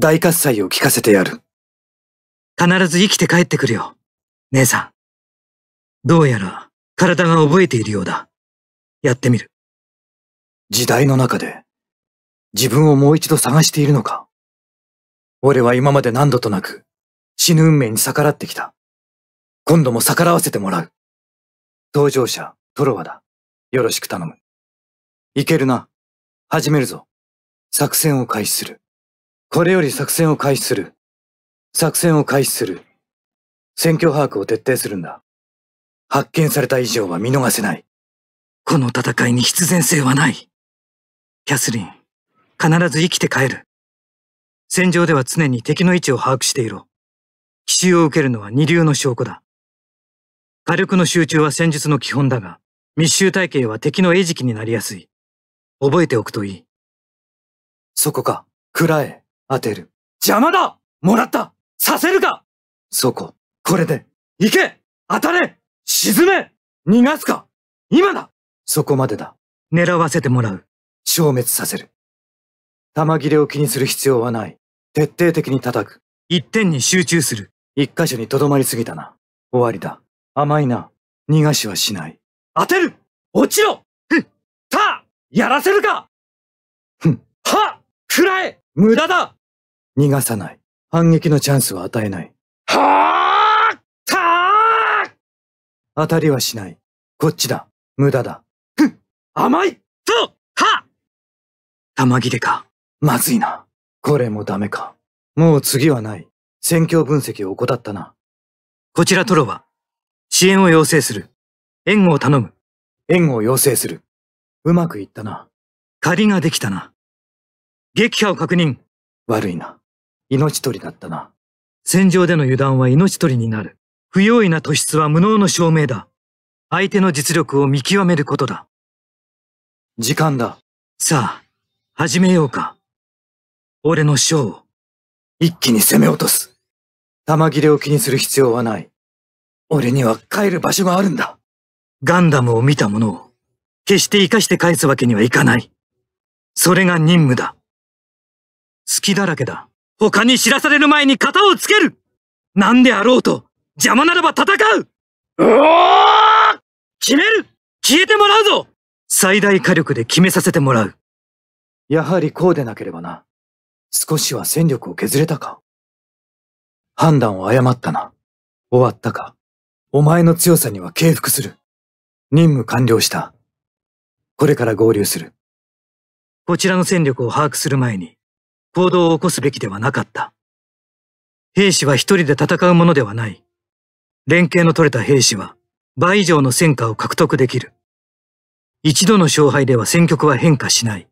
大喝采を聞かせてやる。必ず生きて帰ってくるよ、姉さん。どうやら体が覚えているようだ。やってみる。時代の中で自分をもう一度探しているのか俺は今まで何度となく死ぬ運命に逆らってきた。今度も逆らわせてもらう。登場者、トロワだ。よろしく頼む。いけるな。始めるぞ。作戦を開始する。これより作戦を開始する。作戦を開始する。戦況把握を徹底するんだ。発見された以上は見逃せない。この戦いに必然性はない。キャスリン、必ず生きて帰る。戦場では常に敵の位置を把握していろ。奇襲を受けるのは二流の証拠だ。火力の集中は戦術の基本だが、密集体系は敵の餌食になりやすい。覚えておくといい。そこか、暗え。当てる。邪魔だもらったさせるかそこ、これで。行け当たれ沈め逃がすか今だそこまでだ。狙わせてもらう。消滅させる。玉切れを気にする必要はない。徹底的に叩く。一点に集中する。一箇所に留まりすぎたな。終わりだ。甘いな。逃がしはしない。当てる落ちろふっやらせるかふんはくらえ無駄だ逃がさない。反撃のチャンスは与えない。はあたー当たりはしない。こっちだ。無駄だ。ふっ甘いとは玉切れか。まずいな。これもダメか。もう次はない。戦況分析を怠ったな。こちらトロは、支援を要請する。援護を頼む。援護を要請する。うまくいったな。借りができたな。撃破を確認。悪いな。命取りだったな。戦場での油断は命取りになる。不用意な突出は無能の証明だ。相手の実力を見極めることだ。時間だ。さあ、始めようか。俺の章を。一気に攻め落とす。玉切れを気にする必要はない。俺には帰る場所があるんだ。ガンダムを見たものを、決して生かして返すわけにはいかない。それが任務だ。隙だらけだ。他に知らされる前に型をつける何であろうと、邪魔ならば戦ううお決める消えてもらうぞ最大火力で決めさせてもらう。やはりこうでなければな。少しは戦力を削れたか判断を誤ったな。終わったか。お前の強さには敬服する。任務完了した。これから合流する。こちらの戦力を把握する前に、行動を起こすべきではなかった。兵士は一人で戦うものではない。連携の取れた兵士は倍以上の戦果を獲得できる。一度の勝敗では戦局は変化しない。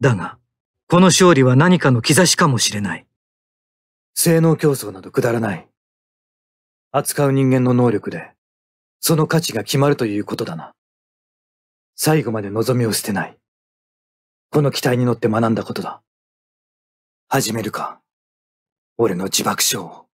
だが、この勝利は何かの兆しかもしれない。性能競争などくだらない。扱う人間の能力で、その価値が決まるということだな。最後まで望みを捨てない。この期待に乗って学んだことだ。始めるか。俺の自爆症を。